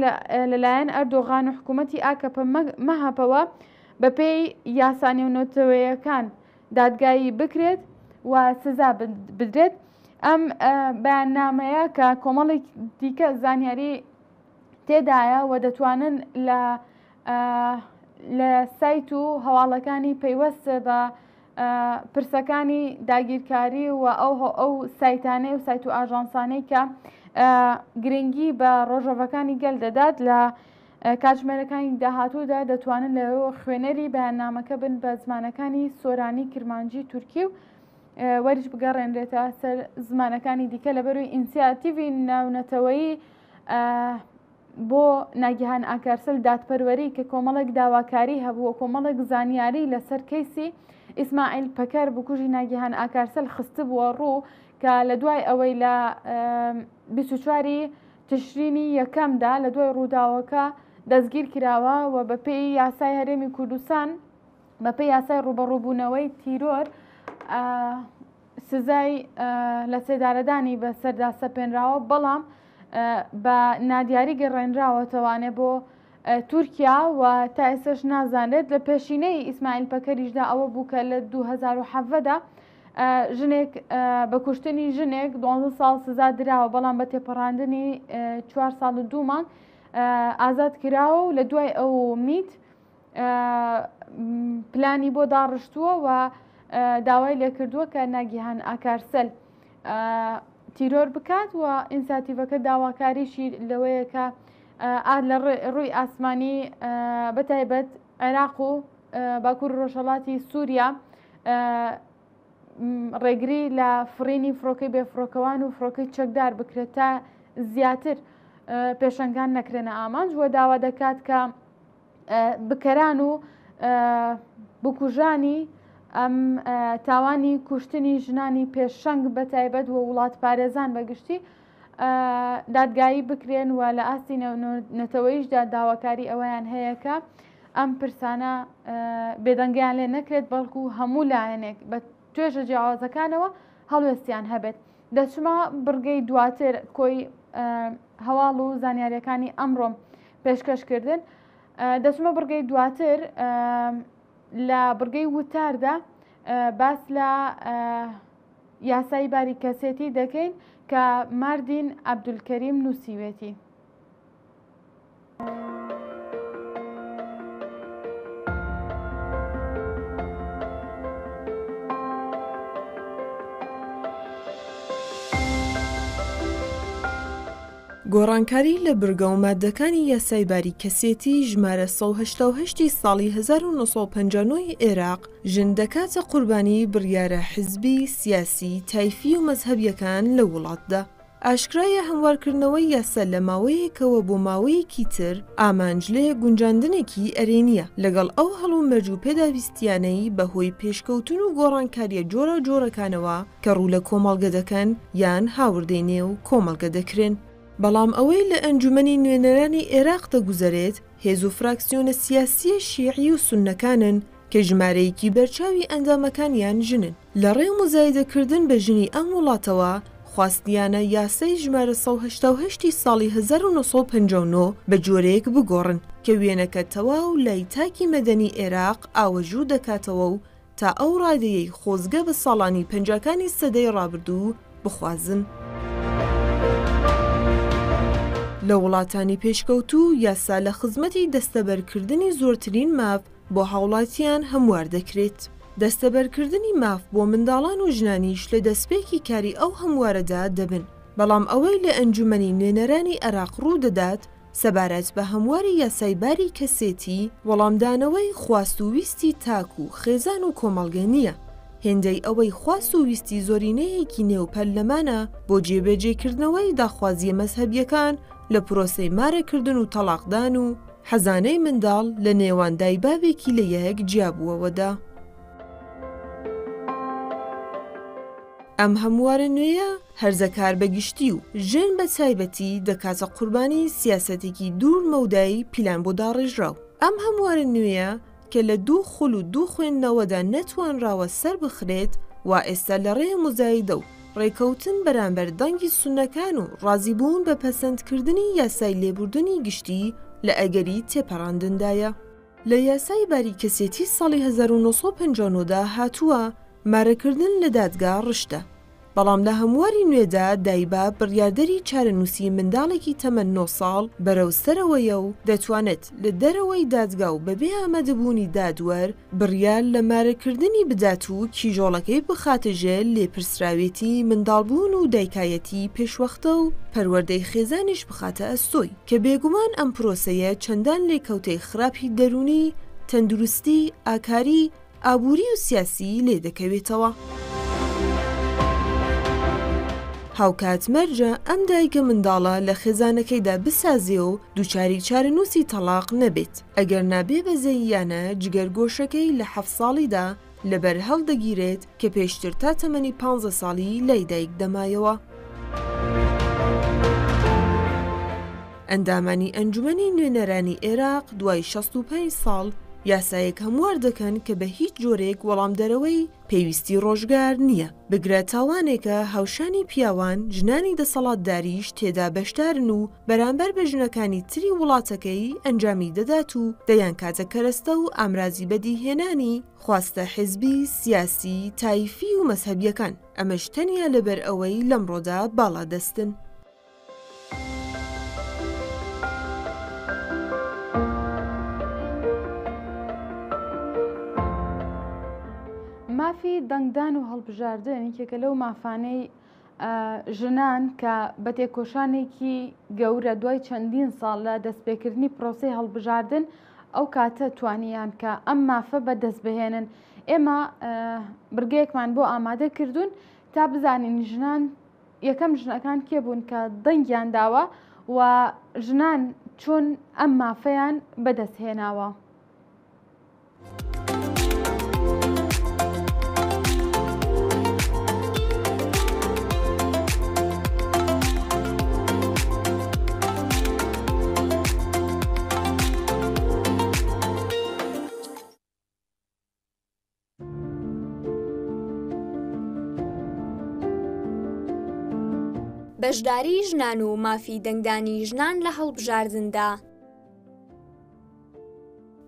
لەلایەن ئەردۆغان و حکوومەتی ئاکەپە مەهاپەوە بە پێی یاسانی و نۆتەوەیەکان. دادگایی بکرێت و سزا بدرێت ئەم بەیاننامەیە کە کۆمەڵی دیکە زانیاری تێدایە و دەتوانن لە لە سایت و هەواڵەکانی پەیوەست بە پرسەکانی داگیرکاری و ئەو ئەو سایتانەی و سایت و ئاژانسانەی کە گرنگی بە ڕۆژەوەەکانی گەل دەدات لە کاتژمێرەکانی داهاتوودا دەتوانن لەوە خوێنەری بەیاننامەکە بن بە زمانەکانی سۆرانی کرمانجی تورکی و وەریش بگەڕێنرێتە سەر زمانەکانی دیکە لە بەروی ئینسیاتیوی ناونەتەوەی بۆ ناگیهان ئاکارسل دادپەروەری کە کۆمەڵک داواکاری هەبووە کۆمەڵک زانیاری لەسەر کەیسی ئیسماعیل پەکەر بکوژی ناگیهان ئاکارسل خست بووە ڕوو کە لە دوای ئەوەی لە 24واری تشرینی یەکەمدا لە دوای ڕووداوەکە دەستگیر کراوە و بە پێی یاسای هەرێمی کوردستان بە پێی یاسای ڕوبەڕووبوونەوەی تیرۆر سزای لە سێدارەدانی بە سەردا سەپێنراوە بەڵام بە نادیاری گەڕێنراوە تەوانێ بۆ تورکیا و تا ئێسش نازانێت لە پێشینەی ئیسماعیل پەکەریشدا ئەوە بووکە لە 2010دا ژنێک بە کوشتنی ژنێک 12 ساڵ سزا درراوە بەڵام بە تێپەڕاندنی 4 ساڵ دومان ئازاد کراوە و لە دوای ئەو میت پلانی بۆ داڕشتووە و داوای لێکردووە کە ناگیهان ئاکارسەل تیرۆر بکات و ئینساتیڤەکە داواکاریشی لەوەیە کە لە ڕووی ئاسمانی بەتایبەت عێراق و باکوور ڕۆژەڵاتی سووریا ڕێگری لە فرینی فرۆکەی بێفرۆکەوان و فرۆکەی چەکدار بکرێت تا زیاتر پێشنگان نەکرێنە ئامانج وە داوا دەکات کە بکەران و بکوژانی ئەم تاوانی کوشتنی ژنانی پێشنگ بە تایبەت وە وڵات پارێزان بەگشتی دادگایی بکرێن و لە ئاستی نەتەوەیشدا داواکاری ئەوەیان هەیەکە ئەم پرسانە بێدەنگیان لێ نەکرێت بەڵکو هەموو لایەنێک بە توێژە جیاوازەکانەوە هەڵوێستیان هەبێت دەچما بڕگەی دواتر کۆی هەواڵ و زانیاریەکانی ئەمڕۆم پێشکەشکردن دەچمە بڕگەی دواتر لە بڕگەی وتاردا باس لە یاسایی باری کەسێتی دەکەین کە ماردین عەبدولکەریم نووسیوێتی. Thank you. گۆڕانکاری لە برگە و مادەکانی یاسایباری کەسێتی ژمارە 1970 ساڵی 1950 عێراق ژن دەکاتە قوربانی بریارە حزبی سیاسی تایفی و مەذهبیەکان لە وڵاتدا. ئاشکرایە هەموارکردنەوەی یاسە لە ماوەیەکەوە بۆ ماوەیەکی تر ئامانجلێ گونجاندنێکی ئەرێنیە لەگەڵ ئەو هەڵوو مەرجوو پێداویستیانەی بەهۆی پێشکەوتن و گۆڕانکاریە جۆرە جۆرەکانەوە کە ڕوو لە کۆمەڵگە دەکەن یان هاوردێنێ و کۆمەڵگە دەکرێن. بەڵام ئەوەی لە ئەنجومی نوێنەرانی عێراقتە گوزارێت هێز و فراکسیۆنە سیاسیە شیعی و سونەکانن کە ژمارەیەکی بەرچاوی ئەندامەکانیان ژنن لە ڕێ مزایدەکردن بە ژنی ئەم وڵاتەوە خواستیانە یاسەی ژمارە 1970 ساڵی 1950 بە جۆرەیەک بگۆڕن کە وێنەکە تەواو لای تاکی مەدەنی عێراق ئاوەژوو دەکاتەوە و تا ئەو ڕادەیەی خۆزگە بە ساڵانی پەنجەکانی سەدەی ڕابردوو بخوازن. لە وڵاتانی پێشکەوت و یاسا لە خزمەتی دەستەبەرکردنی زۆرترین ماف بۆ هاوڵاتیان هەموار دەکرێت. دەستەبەرکردنی ماف بۆ منداڵان و ژنانیش لە دەستپێکی کاری ئەو هەموارەدا دەبن. بەڵام ئەوەی لە ئەنجومی نوێنەرانی عراق ڕوو دەدات سەبارەت بە هەمواری یاسایباری کەسێتی وەڵامدانەوەی خواست و ویستی تاک و خێزان و کۆمەڵگە نییە هێندەی ئەوەی خواست و ویستی زۆرینەیەکی نێوپەرلەمانە بۆ جێبێجێکردنەوەی داخوازیە مەسهبیەکان لە پرۆسی مارەکردن و تەلاقدان و حەزانەی منداڵ لە نێوان دایبابێکی لە یەک جیابووەوەدا. ئەم هەموارە نوێیە هەرزەکار بەگشتی و ژێن بە چایبەتی دەکاتە قوربانی سیاسەتێکی دوور مەودایی پیلان بۆدا ڕێژراو. ئەم هەموارە نوێیە کە لە دوو خول و دوو خوێندنەوەدا نەتوانراوە سەر بخرێت و ئێستا لە ڕێ مزایدە و ڕێکەوتن بەرامبەر دەنگی سونەکان و ڕازیبوون بە پەسەندکردنی یاسای لێبوردنی گشتی لە ئەگەری تێپەڕاندندایە. لە یاسای باریکەسێتی ساڵی 1950دا هاتووە مارەکردن لە دادگا ڕشتە. بەڵام لە هەمواری نوێدا دایبا بڕیادەری چارەنووسی منداڵێکی تەمە 9 ساڵ بەرەوسەرەوەیە و دەتوانێت لە دەرەوەی دادگا و بەبێ ئامادەبوونی دادوەر بڕیار لە مارەکردنی بدات و کیژۆڵەکەی بخاتەژێ لێپرسراوێتی منداڵبوون و دایکایەتی پێشوەختە و پەروەەردەی خێزانیش بخاتە ئەستۆی کە بێگومان ئەم پرۆسەیە چەندان لێکەوتەی خراپی دەرونی تەندروستی ئاکاری ئابووری و سیاسی لێ دەکەوێتەوە. هاوکاتمەرجە ئەم دایکە منداڵە لە خێزانەکەیدا بسازی و دووچاری چارەنووسی تەلاق نەبێت ئەگەر نابێ بەزەییانە جگەرگۆشەکەی لە حەف ساڵیدا لەبەر هەڵدەگیرێت کە پێشتر تا تەمەنی پ ساڵی لای دایک دەمایەوە. ئەندامانی ئەنجومی نوێنەرانی عێراق دوای 65 ساڵ یاسایەک هەموار دەکەن کە بە هیچ جۆرێک وەڵامدەرەوەی پێویستی ڕۆژگار نییە بگرە تاوانێکە هاوشانی پیاوان ژنانی دەسەڵاتداریش تێدا بەشدارن و بەرامبەر بە ژنەکانی تری وڵاتەکەی ئەنجامی دەدات و دەیان کاتەکەرستە و ئامرازی بەدیهێنانی خواستە حزبی سیاسی تایفی و مەسهبیەکان ئەمەشتەنیا لەبەر ئەوەی لەمڕۆدا باڵا دەستن. مافی دەنگدان و هەڵبژاردن کێکە لەو مافانەی ژنان کە بە تێکۆشانێکی گەورە دوای چەندین ساڵ لە دەستپێکردنی پرۆسی هەڵبژاردن ئەو کاتە توانیان کە ئەم مافە بە دەستبهێنن ئێمە برگەیەکمان بۆ ئامادە کردوون تا بزانین ژنان یەکەم ژنەکان کێبوون کە دەنگیان داوە و ژنان چۆن ئەم مافەیان بەدەستهێناوە. بەشداری ژنان و مافی دەنگدانی ژنان لە هەڵبژاردندا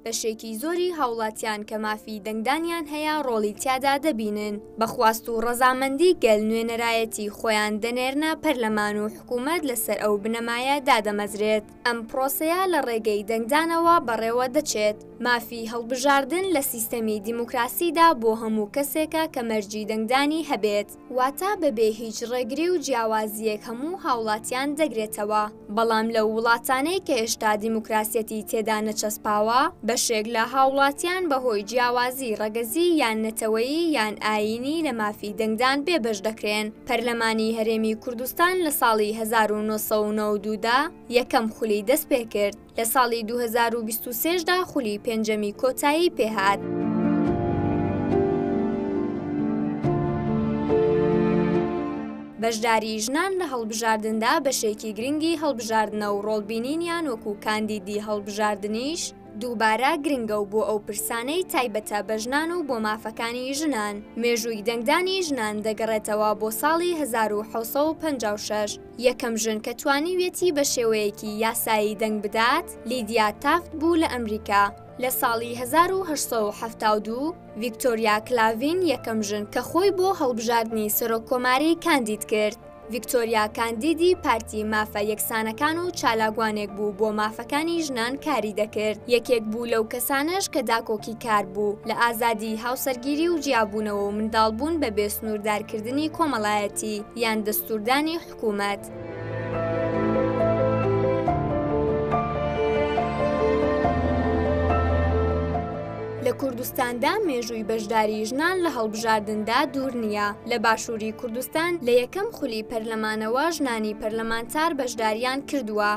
بەشێکی زۆری هاوڵاتیان کە مافی دەنگدانیان هەیە ڕۆڵی تیادا دەبینن بەخواست و ڕەزامەندی گەل نوێنەرایەتی خۆیان دەنێرنا پەرلەمان و حکوومەت لەسەر ئەو بنەمایە دادەمەزرێت ئەم پرۆسەیە لە ڕێگەی دەنگدانەوە بەڕێوە دەچێت مافی هەڵبژاردن لە سیستەمی دیموکراسیدا بۆ هەموو کەسێکە کە مەرجی دەنگدانی هەبێت واتە بەبێ هیچ ڕێگری و جیاوازیەک هەموو هاوڵاتیان دەگرێتەوە بەڵام لە وڵاتانەی کە هێشتا دیموکراسەتی تێدا نەچەسپاوە بە بەشێک لە هاوڵاتیان بەهۆی جیاوازی ڕەگەزی یان نەتەوەیی یان ئاینی لە مافی دەنگدان بێبش دەکرێن پەرلەمانی هەرێمی کوردستان لە ساڵی 1992دا یەکەم خولی دەست پێ کرد لە ساڵی 2023دا خولی پێنجەمی کۆتایی پێهات. بەشداری ژنان لە هەڵبژاردندا بەشێکی گرنگی هەڵبژاردنە و ڕۆڵبینینیان وەکو کاندیدی هەڵبژاردنیش دووبارە گرنگە و بۆ ئەو پرسانەی تایبەتە بە ژنان و بۆ مافەکانی ژنان مێژووی دەنگدانی ژنان دەگەڕێتەوە بۆ ساڵی 1956 یەکەم ژن کە توانیوێتی بە شێوەیەکی یاسایی دەنگ بدات لیدیا تافت بوو لە ئەمریکا لە ساڵی 1972 ڤیکتۆریا کلاڤین یەکەم ژن کە خۆی بۆ هەڵبژاردننی سەرۆکۆماری کاندید کرد. ڤیکتۆریا کاندیدی پارتی مافە یەکسانەکان و چالاگوانێک بوو بۆ مافەکانی ژنان کاری دەکرد یەکێک بوو لەو کەسانش کە داکۆکی کار بوو لە ئازادی هاوسەرگیری و جیاببوونەوە و منداڵبوون بە بێسنووردارکردنی کۆمەڵایەتی یان دەستوردانی حکوومەت. لە کوردستاندا مێژووی بەشداری ژنان لە هەڵبژاردندا دوور نییە لە باشووری کوردستان لە یەکەم خولی پەرلەمانەوە ژنانی پەرلەمانتار بەشداریان کردووە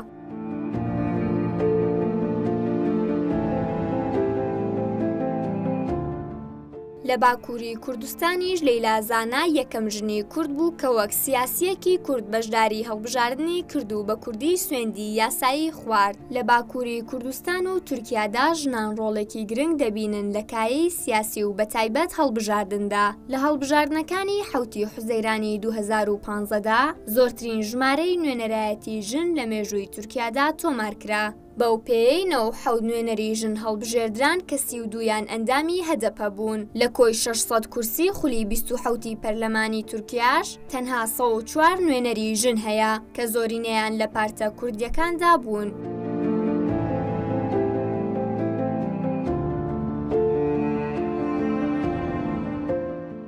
لە باکووری کوردستانیش لەیلازانە یەکەم ژنی کورد بوو کە وەک سیاسیەکی کورد بەشداری هەڵبژاردننی کردو بە کوردی سوێندی یاسایی خوارد لە باکووری کوردستان و تورکیادا ژنان ڕۆڵێکی گرنگ دەبینن لەکایی سیاسی و بەتایبەت هەڵبژاردندا لە هەڵبژاردنەکانی حوتی حوزەیرانی 2015دا زۆرترین ژمارەی نوێنەرایەتی ژن لە مێژووی تورکیادا تۆمارکرا بەو پێی نەو حەود نوێنەری ژن هەڵبژێردران کە سی و دویان ئەندامی هەدەپە بوون لە کۆی 600 کورسی خولی 26 پەرلەمانی تورکیاش تەنها سە و چوار نوێنەری ژن هەیە کە زۆرینەیان لە پارتە کوردیەکاندا بوون.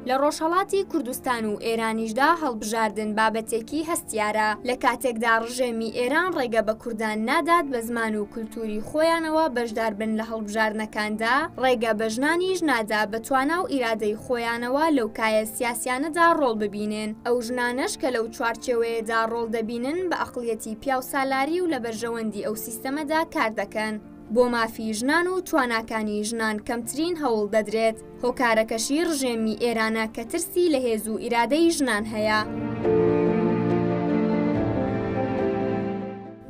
لە ڕۆژهڵاتی کوردستان و ئێرانیشدا هەڵبژاردن بابەتێکی هەستیارە لە کاتێکدا ڕژێمی ئێران ڕێگە بە کوردان نادات بە زمان و کولتوری خۆیانەوە بەشدار بن لە هەڵبژاردنەکاندا ڕێگە بەژنانیش نادا بەتوانە و ئیرادەی خۆیانەوە لەوکایە سیاسیانەدا ڕۆڵ ببینن ئەو ژنانش کە لەو چوارچێوەیەدا ڕۆڵ دەبینن بە ئەقلەتی پیاو سالاری و لە بەرژەوەندی ئەو سیستەمەدا کار دەکەن بۆ مافی ژنان و تواناکانی ژنان کەمترین هەوڵ دەدرێت هۆکارەکەشی ڕژێمی ئێرانە کە ترسی لە هێز و ئیرادەی ژنان هەیە.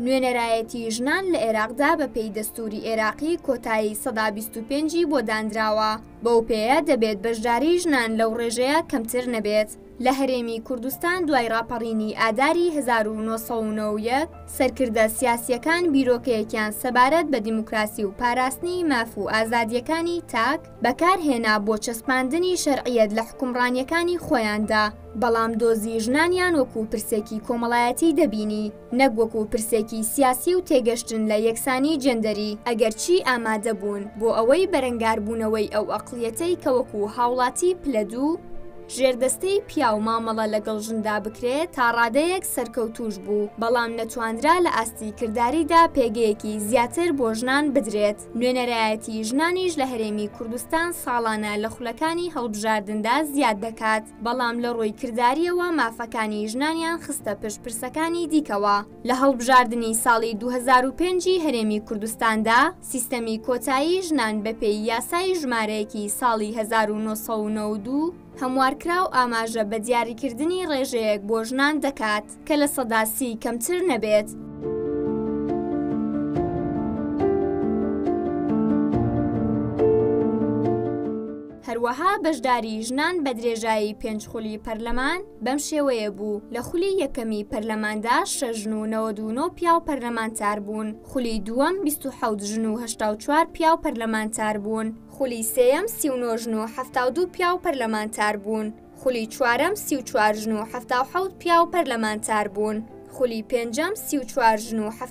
نوێنەرایەتی ژنان لە عێراقدا بە پێی دەستوری عێراقی کۆتایی 125 بۆ دانراوە بەو پێەیە دەبێت بەشداری ژنان لەو ڕێژەیە کەمتر نەبێت لە هەرێمی کوردستان دوای راپەڕینی ئاداری 1990 سەرکردە سیاسیەکان بیرۆکەیەکیان سەبارەت بە دیموکراسی و پاراستنی ماف و ئازادیەکانی تاک بەکارهێنا بۆ چەسپاندنی شەرعیت لە حکومڕانیەکانی خۆیاندا بەڵام دۆزی ژنانیان وەکو پرسێکی کۆمەڵایەتی دەبینی نەک وەکو پرسێکی سیاسی و تێگەشتن لە یەکسانی جندەری ئەگەرچی ئامادە بوون بۆ ئەوەی بەرەنگاربوونەوەی ئەو ئەقلیەتەی کە وەکو هاوڵاتی پلە دوو ژێردەستەی پیاو مامەڵە لەگەڵ ژندا بکرێت تا ڕادەیەک سەرکەوتوش بوو بەڵام نەتواندرا لە ئاستی کردداریدا پێگەیەکی زیاتر بۆ ژنان بدرێت نوێنەرایەتی ژنانیش لە هەرێمی کوردستان ساڵانە لە خولەکانی هەڵبژاردندا زیاد دەکات بەڵام لە ڕووی کردداریەوە مافەکانی ژنانیان خستە پشپرسەکانی دیکەوە لە هەڵبژاردننی ساڵی 2005 هەرێمی کوردستاندا سیستەمی کۆتایی ژنان بەپێی یاسای ژمارەیەکی ساڵی 1992 هەموارکرا و ئاماژە بە دیاریکردنی ڕێژەیەک بۆ ژنان دەکات کە لە سەداسی کەمتر نەبێت هەروەها بەشداری ژنان بە درێژایی پێنج خولی پەرلەمان بەم شێوەیە بوو لە خولی یەکەمی پەرلەماندا شەژن و 99 پیا و پەرلەمانتار بوون خولی دووەم 26 ژن و 84 پیا و پەرلەمانتار بوون خولی سێم سیژن و 72 پیا و پەرلەمانتار بوون خولی چوارم سی چوار ژن و ه پیا و پەرلەمانتار بوون خولی پێنجەم سی چوار ژن و ه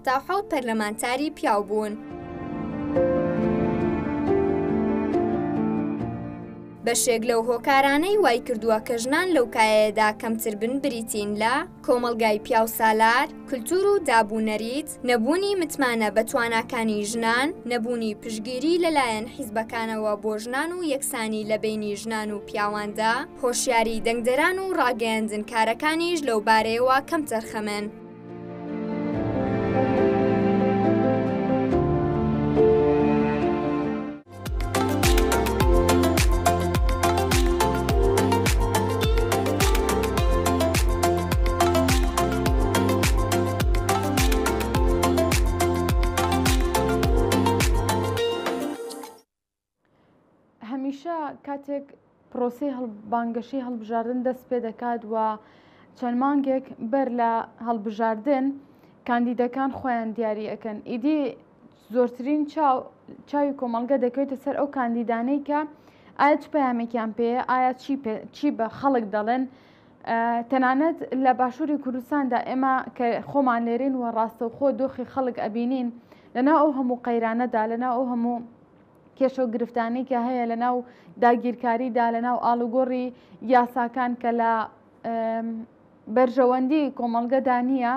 پەرلەمانتاری پیاو بوون. بەشێک لەو هۆکارانەی وای کردووە کە ژنان لەوکایەدا کەمتر بن بریتین لە کۆمەلگای پیا و سالار، کللتور و دابوونەریت، نەبوونی متمانە بە تواناکانی ژنان، نەبوونی پشگیری لەلایەن حیزبەکانەوە بۆ ژنان و یەکسانی لە بینی ژنان و پیاواندا، هۆشیاری دەنگدەران و ڕاگەاندن کارەکانیش لەو بارەیەوە کەم تەرخەمن. هەمیشە کاتێک پرۆسی هەڵبانگەشی هەڵبژاردن دەست پێ دەکات وە چەند مانگێک بەر لە هەڵبژاردن کاندیدەکان خۆیان دیاری ئەەکەن ئیدی زۆرترین چاوی کۆمەلگە دەکەوێتە سەر ئەو کاندیدانەی کە ئایا چ پەیامێکیان پێەیە ئایا چی بە خەڵک دەڵێن تەنانەت لە باشووری کوردستاندا ئێمە کە خۆمان لێرین وە ڕاستەوخۆ دۆخی خەڵک ئەبینین لەنا ئەو هەموو قەیرانەدا لەنا ئەو هەموو کێشە گرفتانی کە هەیە لە ناو داگیرکاریدا لە ناو ئالوگۆڕی یاساکان کە لە بەرژەوەندی کۆمەڵگەدا نییە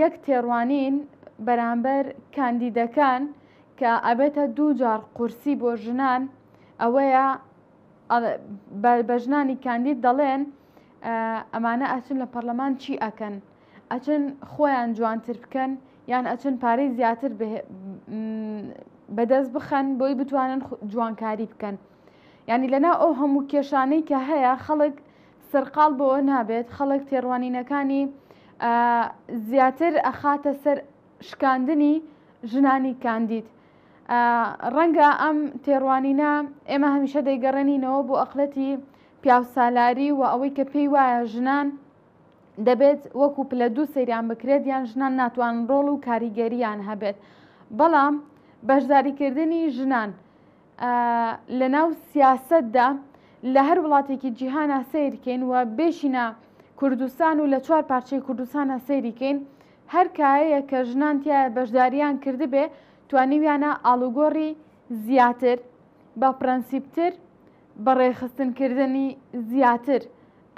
یەک تێڕوانین بەرامبەر کاندیدەکان کە ئەبێتە دوو جار قورسی بۆ ژنان ئەوەیە بە ژنانی کاندید دەڵێن ئەمانە ئەچن لە پەرلەمان چی ئەکەن ئەچن خۆیان جوانتر بکەن یان ئەچن پارەی زیاتر بەدەست بخەن بۆی بتوانن جوانکاری بکەن ینی لەنا ئەو هەموو کێشانەی کە هەیە خەڵک سەرقال بۆەوە نابێت خەڵک تێڕوانینەکانی زیاتر ئەخاتە سەر شکاندنی ژنانی کاندید ڕەنگە ئەم تێڕوانینە ئێمە هەمیشە دەیگەڕێنینەوە بۆ ئەقلەتی پیاسالاری و ئەوەی کە پێی وایە ژنان دەبێت وەکو پلە دوو سەیران بکرێت یان ژنان ناتوان ڕۆڵ و کاریگەریان هەبێت بەڵام بەشداریکردنی ژنان لە ناو سیاستدا لە هەر وڵاتێکی جیهانە سیرکەین وە بێشینە کوردستان و لە چوار پارچەی کوردستانە سەیریکەین هەر کایەیە کە ژنان تیا بەشداریان کردبێ توانیویانە ئالوگۆڕی زیاتر بە پرەنسیبتر بە ڕێخستنکردنی زیاتر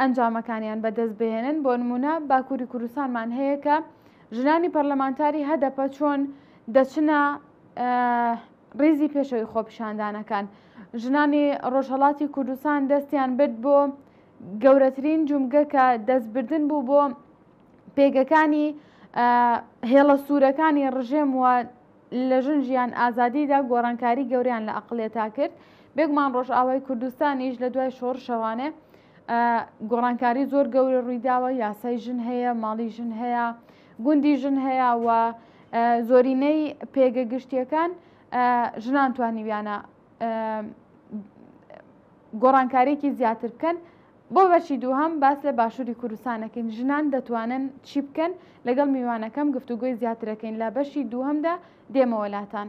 ئەنجامەکانیان بەدەست بهێنن بۆ نمونە باکووری کوردستانمان هەیە کە ژنانی پەرلەمانتاری هەدەپە چۆن دەچنە ڕێزی پێشەوەی خۆپیشاندانەکان ژنانی ڕۆژهڵاتی کوردستان دەستیان برد بۆ گەورەترین جومگە کە دەستبردن بوو بۆ پێگەکانی هێڵە سوورەکانی ڕژێم و لە ژن ژیان ئازادیدا گۆڕانکاری گەوریان لە ئەقلێتا کرد بێگومان ڕۆژئاوای کوردستانیش لە دوای شۆڕ شەوانێ گۆڕانکاری زۆر گەورە ڕوویداوە یاسای ژن هەیە ماڵی ژن هەیە گوندی ژن هەیە و زۆرینەی پێگە گشتیەکان ژنان توانیویانە گۆڕانکارێکی زیاتر بکەن بۆ بەشی دووهم باس لە باشووری کوردستانەکەین ژنان دەتوانن چی بکەن لەگەڵ میوانەکەم گفتوگوی زیاترەکەین لە بەشی دووهمدا دێمەوەلاتان.